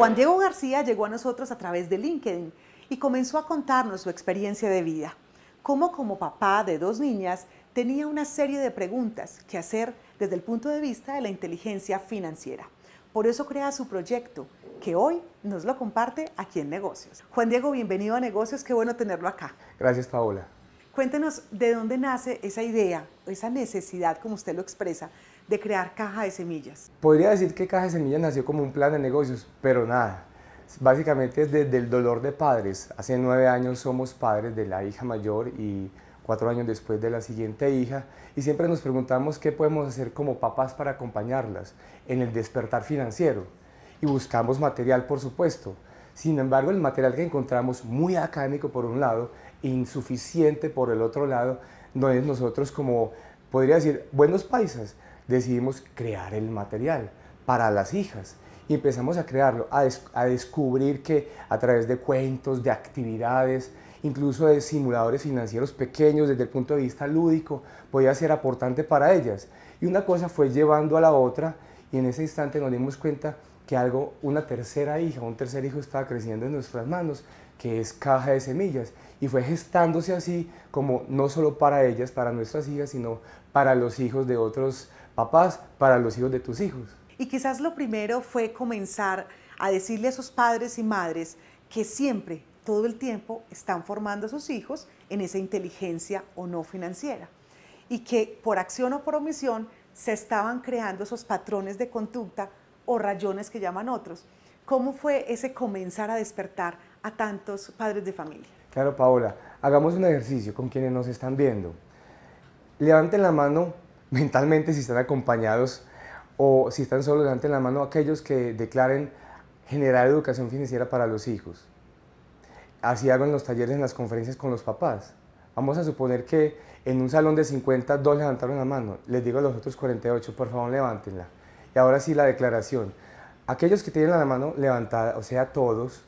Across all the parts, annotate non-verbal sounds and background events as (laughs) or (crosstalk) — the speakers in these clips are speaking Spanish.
Juan Diego García llegó a nosotros a través de LinkedIn y comenzó a contarnos su experiencia de vida, cómo como papá de dos niñas tenía una serie de preguntas que hacer desde el punto de vista de la inteligencia financiera. Por eso crea su proyecto, que hoy nos lo comparte aquí en Negocios. Juan Diego, bienvenido a Negocios, qué bueno tenerlo acá. Gracias, Paola. Cuéntenos de dónde nace esa idea, esa necesidad, como usted lo expresa, de crear Caja de Semillas? Podría decir que Caja de Semillas nació como un plan de negocios, pero nada. Básicamente es desde el dolor de padres. Hace nueve años somos padres de la hija mayor y cuatro años después de la siguiente hija, y siempre nos preguntamos qué podemos hacer como papás para acompañarlas en el despertar financiero. Y buscamos material, por supuesto. Sin embargo, el material que encontramos, muy académico por un lado, e insuficiente por el otro lado, no es nosotros como, podría decir, buenos paisas, decidimos crear el material para las hijas y empezamos a crearlo, a, descubrir que a través de cuentos, de actividades, incluso de simuladores financieros pequeños desde el punto de vista lúdico, podía ser aportante para ellas. Y una cosa fue llevando a la otra y en ese instante nos dimos cuenta que algo, una tercera hija, un tercer hijo estaba creciendo en nuestras manos que es Caja de Semillas. Y fue gestándose así como no solo para ellas, para nuestras hijas, sino para los hijos de otros papás, para los hijos de tus hijos. Y quizás lo primero fue comenzar a decirle a sus padres y madres que siempre, todo el tiempo, están formando a sus hijos en esa inteligencia o no financiera. Y que por acción o por omisión se estaban creando esos patrones de conducta o rayones que llaman otros. ¿Cómo fue ese comenzar a despertar a tantos padres de familia. Claro, Paola, hagamos un ejercicio con quienes nos están viendo. Levanten la mano (laughs) mentalmente si están acompañados o si están solos, levanten la mano aquellos que declaren generar educación financiera para los hijos. Así hago en los talleres, en las conferencias con los papás. Vamos a suponer que en un salón de 50, dos levantaron la mano. Les digo a los otros 48, por favor, levántenla. Y ahora sí la declaración. Aquellos que tienen la mano levantada, o sea, todos,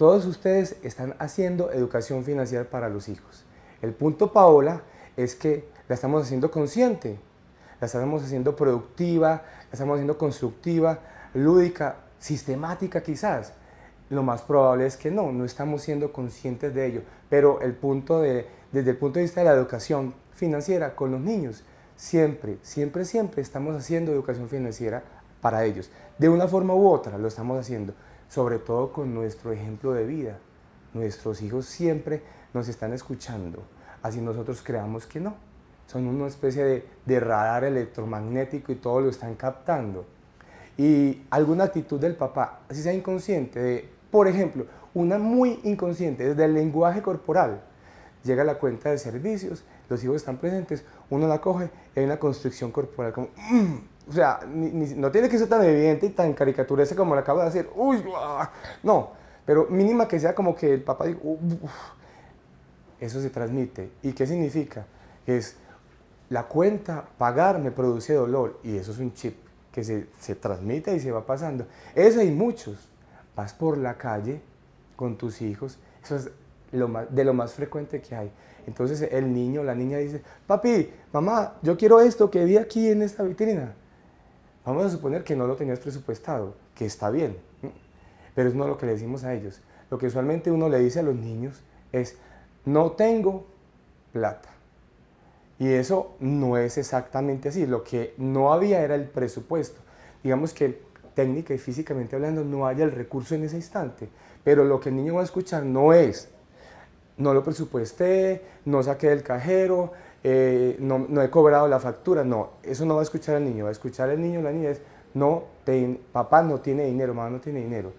todos ustedes están haciendo educación financiera para los hijos. El punto, Paola, es que la estamos haciendo consciente, la estamos haciendo productiva, la estamos haciendo constructiva, lúdica, sistemática quizás. Lo más probable es que no, no estamos siendo conscientes de ello. Pero desde el punto de vista de la educación financiera con los niños, siempre, siempre, siempre estamos haciendo educación financiera para ellos. De una forma u otra lo estamos haciendo sobre todo con nuestro ejemplo de vida. Nuestros hijos siempre nos están escuchando, así nosotros creamos que no. Son una especie de, radar electromagnético y todo lo están captando. Y alguna actitud del papá, así sea inconsciente, por ejemplo, una muy inconsciente, desde el lenguaje corporal, llega la cuenta de servicios, los hijos están presentes, uno la coge, hay una constricción corporal como, mm", o sea, no tiene que ser tan evidente y tan caricaturese como le acabo de decir. Uy, ah, no, pero mínima que sea como que el papá diga, eso se transmite. ¿Y qué significa? Es la cuenta, pagar me produce dolor y eso es un chip que se, transmite y se va pasando. Eso hay muchos. Vas por la calle con tus hijos, eso es de lo más frecuente que hay. Entonces el niño, la niña dice, papi, mamá, yo quiero esto que vi aquí en esta vitrina. Vamos a suponer que no lo tenías presupuestado, que está bien, pero es no lo que le decimos a ellos. Lo que usualmente uno le dice a los niños es, no tengo plata. Y eso no es exactamente así. Lo que no había era el presupuesto. Digamos que técnica y físicamente hablando no haya el recurso en ese instante, pero lo que el niño va a escuchar no es, no lo presupuesté, no saqué del cajero, eh, no, he cobrado la factura, no, eso no va a escuchar el niño, va a escuchar el niño, la niña es, no, papá no tiene dinero, mamá no tiene dinero.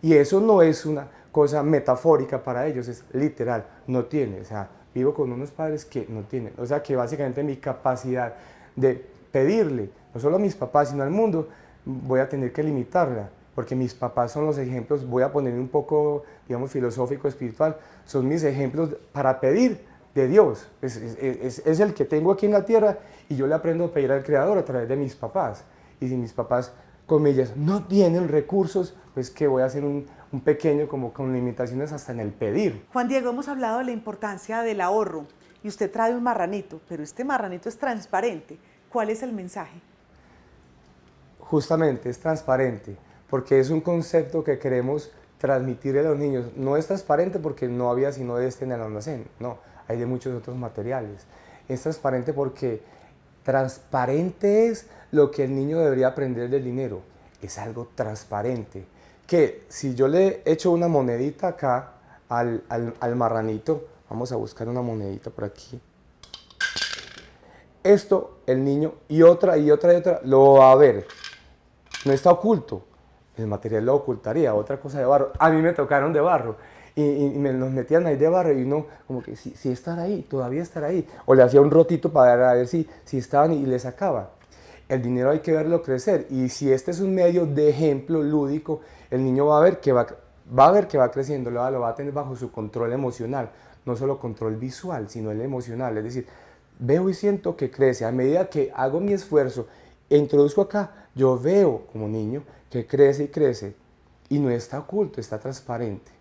Y eso no es una cosa metafórica para ellos, es literal, no tiene, o sea, vivo con unos padres que no tienen, o sea, que básicamente mi capacidad de pedirle, no solo a mis papás, sino al mundo, voy a tener que limitarla, porque mis papás son los ejemplos, voy a poner un poco, digamos, filosófico, espiritual, son mis ejemplos para pedir de Dios. Es, el que tengo aquí en la tierra y yo le aprendo a pedir al Creador a través de mis papás. Y si mis papás, comillas, no tienen recursos, pues que voy a hacer un, pequeño como con limitaciones hasta en el pedir. Juan Diego, hemos hablado de la importancia del ahorro y usted trae un marranito, pero este marranito es transparente. ¿Cuál es el mensaje? Justamente, es transparente, porque es un concepto que queremos transmitirle a los niños. No es transparente porque no había sino este en el almacén, no hay de muchos otros materiales. Es transparente porque transparente es lo que el niño debería aprender del dinero. Es algo transparente. Que si yo le echo una monedita acá al, al marranito, vamos a buscar una monedita por aquí. Esto el niño y otra y otra y otra lo va a ver. No está oculto el material lo ocultaría, otra cosa de barro. A mí me tocaron de barro y, nos metían ahí de barrio y uno como que si, si ahí, todavía estar ahí. O le hacía un rotito para ver si, si estaban y, les le sacaba. El dinero hay que verlo crecer y si este es un medio de ejemplo lúdico, el niño va a ver que va, a ver que va creciendo, lo va, lo va a tener bajo su control emocional, no solo control visual, sino el emocional. Es decir, veo y siento que crece. A medida que hago mi esfuerzo e introduzco acá, yo veo como niño que crece y crece y no está oculto, está transparente.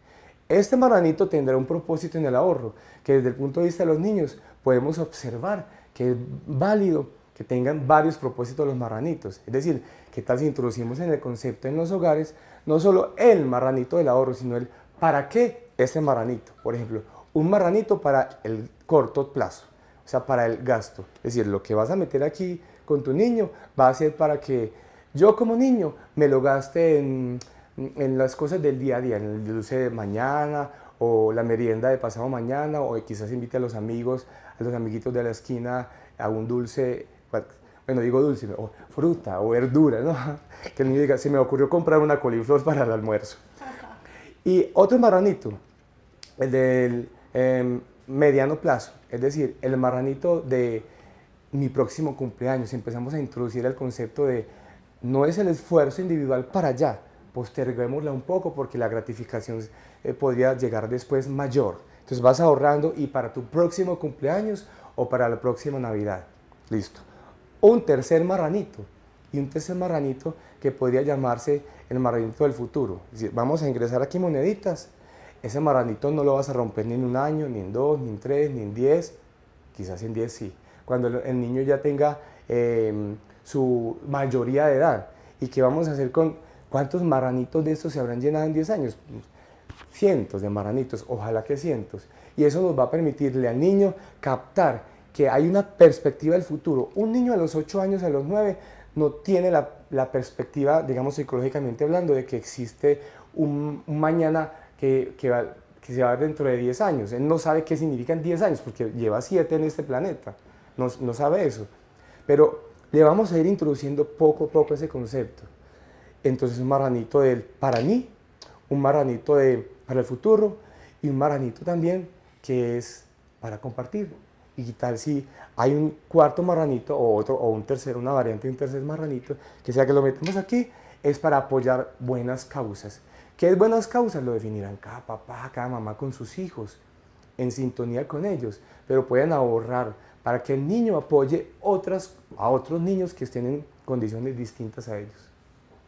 Este marranito tendrá un propósito en el ahorro, que desde el punto de vista de los niños podemos observar que es válido que tengan varios propósitos los marranitos. Es decir, que tal si introducimos en el concepto en los hogares no solo el marranito del ahorro, sino el para qué ese marranito. Por ejemplo, un marranito para el corto plazo, o sea, para el gasto. Es decir, lo que vas a meter aquí con tu niño va a ser para que yo como niño me lo gaste en en las cosas del día a día, en el dulce de mañana o la merienda de pasado mañana o quizás invite a los amigos, a los amiguitos de la esquina a un dulce, bueno digo dulce, o fruta o verdura, ¿no? (laughs) Que el niño diga, se me ocurrió comprar una coliflor para el almuerzo. (laughs) Y otro marranito, el del em, mediano plazo, es decir, el marranito de mi próximo cumpleaños. Empezamos a introducir el concepto de no es el esfuerzo individual para allá, posterguémosla un poco porque la gratificación eh, podría llegar después mayor. Entonces vas ahorrando y para tu próximo cumpleaños o para la próxima Navidad. Listo. Un tercer marranito. Y un tercer marranito que podría llamarse el marranito del futuro. vamos a ingresar aquí moneditas. Ese marranito no lo vas a romper ni en un año, ni en dos, ni en tres, ni en diez. Quizás en diez sí. Cuando el niño ya tenga eh, su mayoría de edad. ¿Y qué vamos a hacer con, ¿Cuántos marranitos de estos se habrán llenado en 10 años? Cientos de marranitos, ojalá que cientos. Y eso nos va a permitirle al niño captar que hay una perspectiva del futuro. Un niño a los 8 años, a los 9, no tiene la, perspectiva, digamos psicológicamente hablando, de que existe un, mañana que, se va a dentro de 10 años. Él no sabe qué significan 10 años porque lleva 7 en este planeta. no sabe eso. Pero le vamos a ir introduciendo poco a poco ese concepto. Entonces un marranito del para mí, un marranito de, para el futuro y un marranito también que es para compartir. Y tal si hay un cuarto marranito o otro, o un tercero, una variante de un tercer marranito, que sea que lo metemos aquí, es para apoyar buenas causas. ¿Qué es buenas causas? Lo definirán cada papá, cada mamá con sus hijos, en sintonía con ellos, pero pueden ahorrar para que el niño apoye a otros niños que estén en condiciones distintas a ellos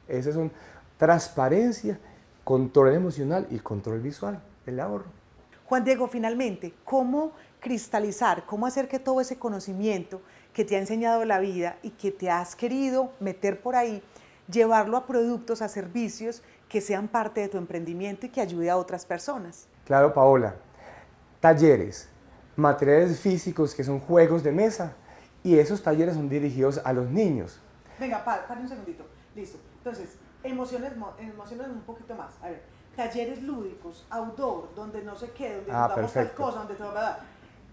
es son transparencia, control emocional y control visual, el ahorro. Juan Diego, finalmente, ¿cómo cristalizar, cómo hacer que todo ese conocimiento que te ha enseñado la vida y que te has querido meter por ahí, llevarlo a productos, a servicios que sean parte de tu emprendimiento y que ayude a otras personas? Claro, Paola. Talleres, materiales físicos que son juegos de mesa y esos talleres son dirigidos a los niños. Venga, pa, para un segundito. Listo. Entonces, emociones, emociones un poquito más. A ver, talleres lúdicos, outdoor, donde no se qué, donde ah, damos tal cosa, donde te a dar.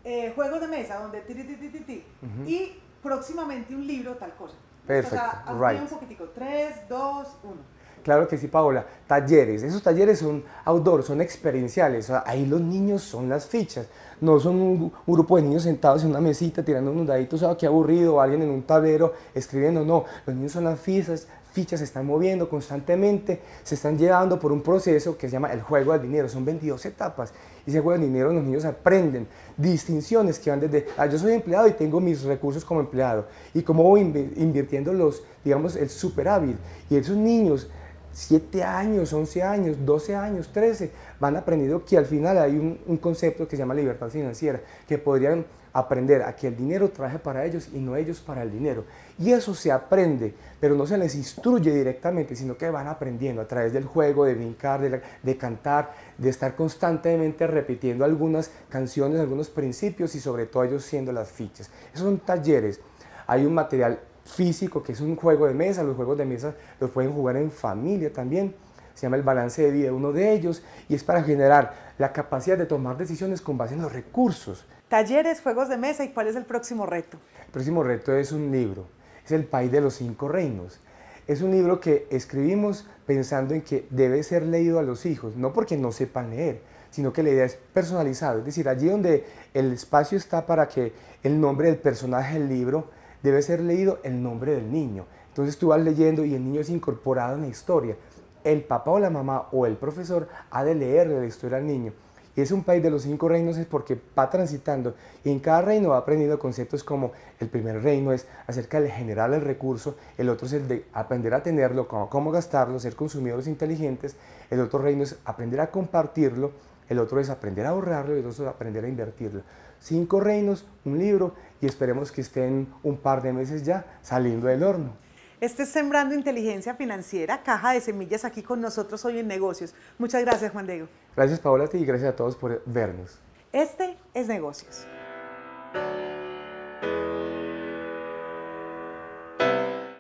Eh, juegos de mesa, donde ti, ti, ti, ti, Y próximamente un libro, tal cosa. Perfecto. O sea, un poquitico. Tres, dos, uno. Claro que sí, Paola. Talleres. Esos talleres son outdoor, son experienciales. ahí los niños son las fichas. No son un, grupo de niños sentados en una mesita tirando unos daditos, o ah, sea, qué aburrido, alguien en un tablero escribiendo. No, los niños son las fichas, fichas se están moviendo constantemente, se están llevando por un proceso que se llama el juego del dinero. Son 22 etapas y ese juego del dinero los niños aprenden distinciones que van desde, ah, yo soy empleado y tengo mis recursos como empleado y como voy invirtiendo los, digamos, el superávit. Y esos niños 7 años, 11 años, 12 años, 13, van aprendiendo que al final hay un, concepto que se llama libertad financiera, que podrían aprender a que el dinero trabaje para ellos y no ellos para el dinero. Y eso se aprende, pero no se les instruye directamente, sino que van aprendiendo a través del juego, de brincar, de, de cantar, de estar constantemente repitiendo algunas canciones, algunos principios y sobre todo ellos siendo las fichas. Esos son talleres. Hay un material físico, que es un juego de mesa. Los juegos de mesa los pueden jugar en familia también. Se llama el balance de vida, uno de ellos, y es para generar la capacidad de tomar decisiones con base en los recursos. Talleres, juegos de mesa, ¿y cuál es el próximo reto? El próximo reto es un libro, es El País de los Cinco Reinos. Es un libro que escribimos pensando en que debe ser leído a los hijos, no porque no sepan leer, sino que la idea es personalizado, es decir, allí donde el espacio está para que el nombre del personaje del libro debe ser leído el nombre del niño. Entonces tú vas leyendo y el niño es incorporado en la historia. El papá o la mamá o el profesor ha de leerle la historia al niño. Y es un país de los cinco reinos es porque va transitando y en cada reino va aprendiendo conceptos como el primer reino es acerca de generar el recurso, el otro es el de aprender a tenerlo, cómo gastarlo, ser consumidores inteligentes, el otro reino es aprender a compartirlo el otro es aprender a ahorrarlo y el otro es aprender a invertirlo. Cinco reinos, un libro y esperemos que estén un par de meses ya saliendo del horno. Este Sembrando Inteligencia Financiera, caja de semillas aquí con nosotros hoy en negocios. Muchas gracias Juan Diego. Gracias Paola y gracias a todos por vernos. Este es negocios.